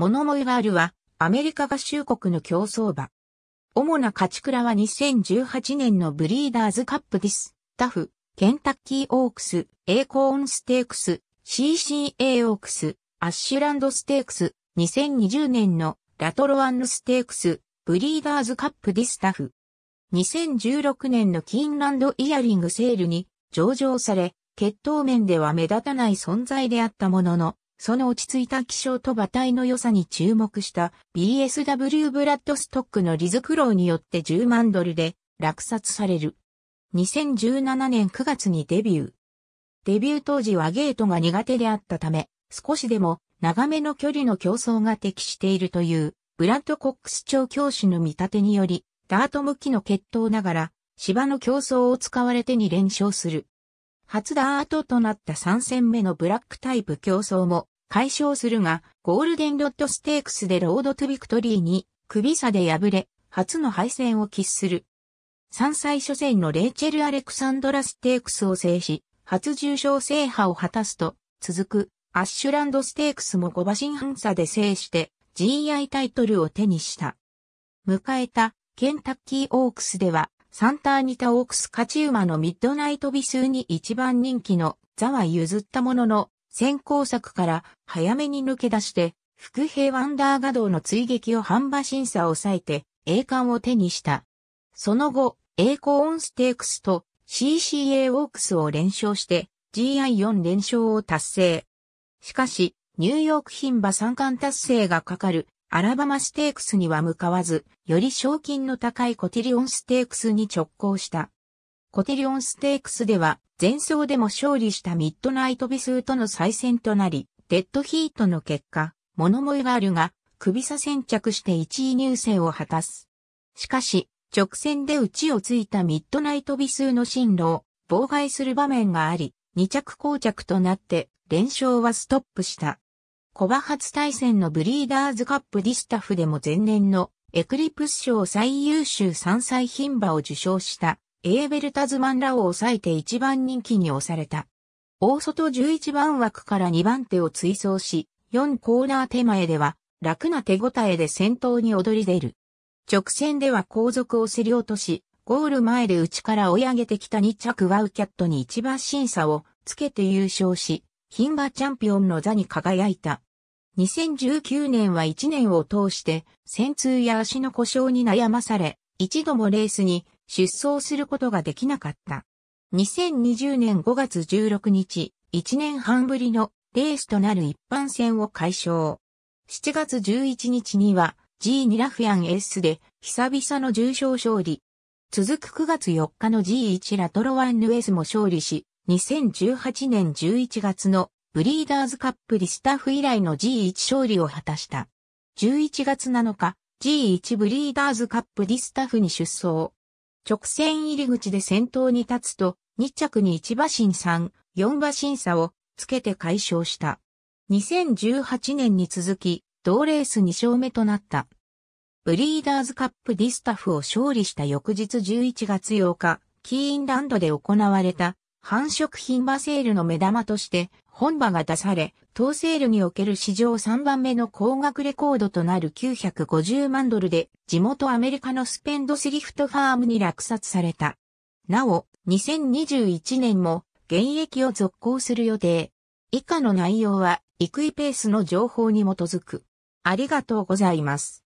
モノモイガールは、アメリカ合衆国の競争馬。主な勝ち倉は2018年のブリーダーズカップディス、タフ、ケンタッキーオークス、エーコーンステークス、CCA オークス、アッシュランドステークス、2020年のラトロアンヌステークス、ブリーダーズカップディスタフ。2016年のキーンランドイヤリングセールに上場され、血統面では目立たない存在であったものの、その落ち着いた気象と馬体の良さに注目した BSW ブラッドストックのリズクローによって10万ドルで落札される。2017年9月にデビュー。デビュー当時はゲートが苦手であったため、少しでも長めの距離の競争が適しているという、ブラッド・コックス長教師の見立てにより、ダート向きの決闘ながら、芝の競争を使われてに連勝する。初ダートとなった3戦目のブラックタイプ競争も解消するが、ゴールデンロッドステークスでロードトゥビクトリーに首差で敗れ、初の敗戦を喫する。3歳初戦のレイチェル・アレクサンドラステークスを制し、初重賞制覇を果たすと、続くアッシュランドステークスも5馬身半差で制して GI タイトルを手にした。迎えたケンタッキーオークスではサンターニタオークス勝ち馬のミッドナイトビスに一番人気のザは譲ったものの、先行作から早めに抜け出して、副兵ワンダーガドの追撃を半馬審査を抑えて、栄冠を手にした。その後、栄光オンステークスと CCA オークスを連勝して GI4 連勝を達成。しかし、ニューヨーク牝馬三冠達成がかかるアラバマステークスには向かわず、より賞金の高いコティリオンステークスに直行した。コティリオンステークスでは、前走でも勝利したミッドナイトビスーとの再戦となり、デッドヒートの結果、モノモイガールが首差先着して1位入選を果たす。しかし、直線で打ちをついたミッドナイトビスーの進路を妨害する場面があり、2着後着となって連勝はストップした。コバ初対戦のブリーダーズカップディスタフでも前年のエクリプス賞最優秀3歳牝馬を受賞したエーベルタズマンらを抑えて一番人気に押された。大外11番枠から2番手を追走し、4コーナー手前では楽な手応えで先頭に躍り出る。直線では後続を競り落とし、ゴール前で内から追い上げてきた2着ワウキャットに一番審査をつけて優勝し、牝馬チャンピオンの座に輝いた。2019年は1年を通して戦痛や足の故障に悩まされ、一度もレースに出走することができなかった。2020年5月16日、1年半ぶりのレースとなる一般戦を解消。7月11日には G2 ラフィアン S で久々の重賞勝利。続く9月4日の G1 ラトロワンヌエスも勝利し、2018年11月のブリーダーズカップリスタッフ以来の G1 勝利を果たした。11月7日、G1 ブリーダーズカップリスタッフに出走。直線入り口で先頭に立つと、2着に1馬身3、4馬身差をつけて解消した。2018年に続き、同レース2勝目となった。ブリーダーズカップディスタフを勝利した翌日11月8日、キーンランドで行われた繁殖品馬セールの目玉として本馬が出され、当セールにおける史上3番目の高額レコードとなる950万ドルで地元アメリカのスペンドスリフトファームに落札された。なお、2021年も現役を続行する予定。以下の内容はイクイペースの情報に基づく。ありがとうございます。